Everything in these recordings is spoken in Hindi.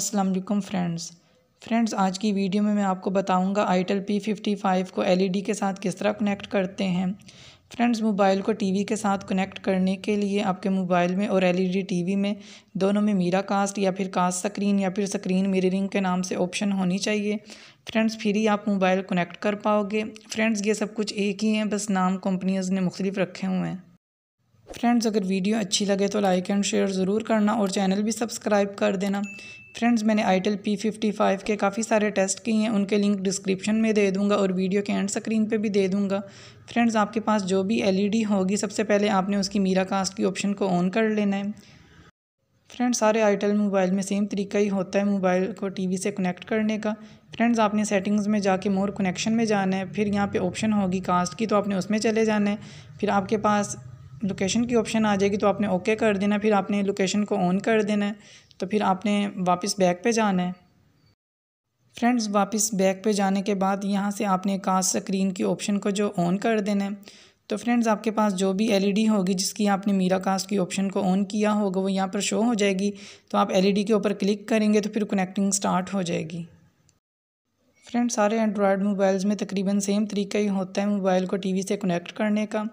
असलम फ्रेंड्स फ्रेंड्स आज की वीडियो में मैं आपको बताऊंगा आइटल पी फिफ्टी फ़ाइव को एलईडी e के साथ किस तरह कनेक्ट करते हैं फ्रेंड्स मोबाइल को टीवी के साथ कनेक्ट करने के लिए आपके मोबाइल में और एलईडी टीवी e में दोनों में मीरा कास्ट या फिर कास्ट स्क्रीन या फिर स्क्रीन मिररिंग के नाम से ऑप्शन होनी चाहिए फ्रेंड्स फिर ही आप मोबाइल कनेक्ट कर पाओगे फ्रेंड्स ये सब कुछ एक ही हैं बस नाम कंपनीज ने मुख्तलिफ रखे हुए हैं फ्रेंड्स अगर वीडियो अच्छी लगे तो लाइक एंड शेयर ज़रूर करना और चैनल भी सब्सक्राइब कर देना फ्रेंड्स मैंने आईटेल पी फिफ्टी फाइव के काफ़ी सारे टेस्ट किए हैं उनके लिंक डिस्क्रिप्शन में दे दूंगा और वीडियो के एंड स्क्रीन पे भी दे दूंगा फ्रेंड्स आपके पास जो भी एलईडी e होगी सबसे पहले आपने उसकी मीरा कास्ट की ऑप्शन को ऑन कर लेना है फ्रेंड्स सारे आईटेल मोबाइल में सेम तरीका ही होता है मोबाइल को टी से कनेक्ट करने का फ्रेंड्स आपने सेटिंग्स में जाके मोर कनेक्शन में जाना है फिर यहाँ पर ऑप्शन होगी कास्ट की तो आपने उसमें चले जाना है फिर आपके पास लोकेशन की ऑप्शन आ जाएगी तो आपने ओके कर देना फिर आपने लोकेशन को ऑन कर देना है तो फिर आपने वापस बैक पे जाना है फ्रेंड्स वापस बैक पे जाने के बाद यहाँ से आपने कास्ट स्क्रीन की ऑप्शन को जो ऑन कर देना है तो फ्रेंड्स आपके पास जो भी एलईडी e होगी जिसकी आपने मीरा कास्ट की ऑप्शन को ऑन किया होगा वो यहाँ पर शो हो जाएगी तो आप एलईडी e के ऊपर क्लिक करेंगे तो फिर कनेक्टिंग स्टार्ट हो जाएगी फ्रेंड्स सारे एंड्रॉयड मोबाइल्स में तकरीबन सेम तरीका ही होता है मोबाइल को टीवी से कनेक्ट करने का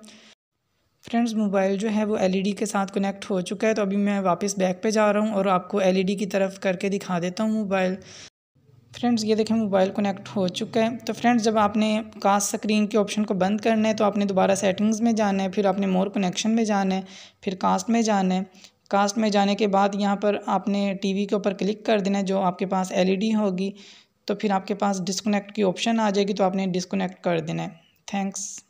फ्रेंड्स मोबाइल जो है वो एलईडी e के साथ कनेक्ट हो चुका है तो अभी मैं वापस बैक पे जा रहा हूँ और आपको एलईडी e की तरफ करके दिखा देता हूँ मोबाइल फ्रेंड्स ये देखें मोबाइल कनेक्ट हो चुका है तो फ्रेंड्स जब आपने कास्ट स्क्रीन के ऑप्शन को बंद करना है तो आपने दोबारा सेटिंग्स में जाना है फिर आपने मोर कनेक्शन में जाना है फिर कास्ट में जाना है कास्ट में जाने के बाद यहाँ पर आपने टी के ऊपर क्लिक कर देना है जो आपके पास एल e होगी तो फिर आपके पास डिसकनेक्ट की ऑप्शन आ जाएगी तो आपने डिसकनेक्ट कर देना है थैंक्स